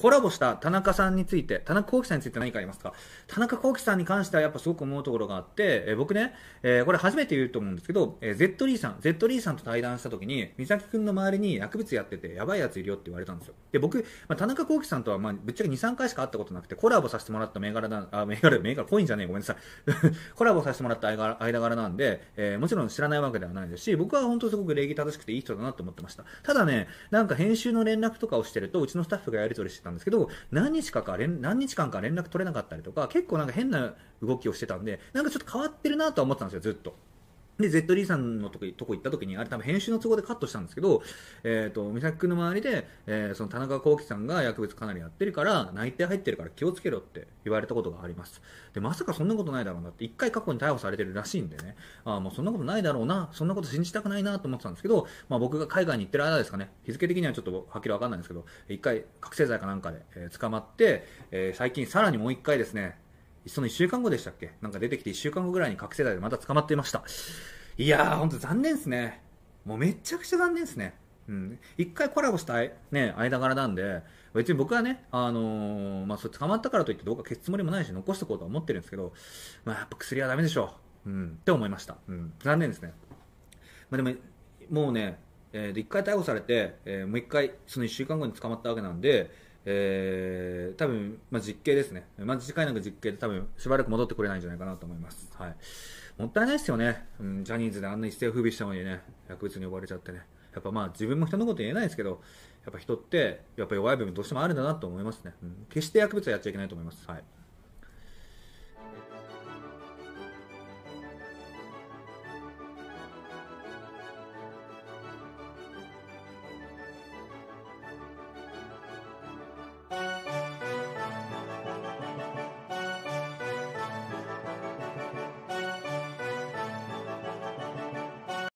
コラボした田中さんについて、田中幸喜さんについて何かありますか田中幸喜さんに関してはやっぱすごく思うところがあって、えー、僕ね、えー、これ初めて言うと思うんですけど、えー、z ーさん、z ーさんと対談した時に、美咲くんの周りに薬物やってて、やばいやついるよって言われたんですよ。で、僕、まあ、田中幸喜さんとは、まあ、ぶっちゃけ2、3回しか会ったことなくて、コラボさせてもらった銘柄な、あ、銘柄、銘柄、コインじゃねえ、ごめんなさい。コラボさせてもらった間柄なんで、えー、もちろん知らないわけではないですし、僕は本当すごく礼儀正しくていい人だなと思ってました。ただね、なんか編集の連絡とかをしてると、うちのスタッフがやり取りしてたったんですけど、何日かか連、何日間か連絡取れなかったりとか、結構なんか変な動きをしてたんで、なんかちょっと変わってるなとは思ってたんですよ、ずっと。で、ZD さんのとこ行った時に、あれ多分編集の都合でカットしたんですけど、えっ、ー、と、美咲君の周りで、えー、その田中幸喜さんが薬物かなりやってるから、内定入ってるから気をつけろって言われたことがあります。で、まさかそんなことないだろうなって、一回過去に逮捕されてるらしいんでね、あもうそんなことないだろうな、そんなこと信じたくないなと思ってたんですけど、まあ僕が海外に行ってる間ですかね、日付的にはちょっとはっきりわかんないんですけど、一回覚醒剤かなんかで、えー、捕まって、えー、最近さらにもう一回ですね、その1週間後でしたっけなんか出てきて1週間後ぐらいに覚醒剤でまた捕まっていました。いやー、ほんと残念ですね。もうめちゃくちゃ残念ですね。うん。一回コラボした、ね、間柄なんで、別に僕はね、あのー、まあ、それ捕まったからといってどうか消すつもりもないし、残しとこうとは思ってるんですけど、まあ、やっぱ薬はダメでしょう。うん。って思いました。うん。残念ですね。まあ、でも、もうね、えー、一回逮捕されて、えー、もう一回、その1週間後に捕まったわけなんで、えー、多分、まあ、実刑ですね。まあ、次回なんか実刑で多分、しばらく戻ってこれないんじゃないかなと思います。はい。もったいないですよね。うん、ジャニーズであんな一世を風靡したのにね、薬物に呼ばれちゃってね。やっぱまあ、自分も人のこと言えないですけど、やっぱ人って、やっぱ弱い部分どうしてもあるんだなと思いますね。うん、決して薬物はやっちゃいけないと思います。はい。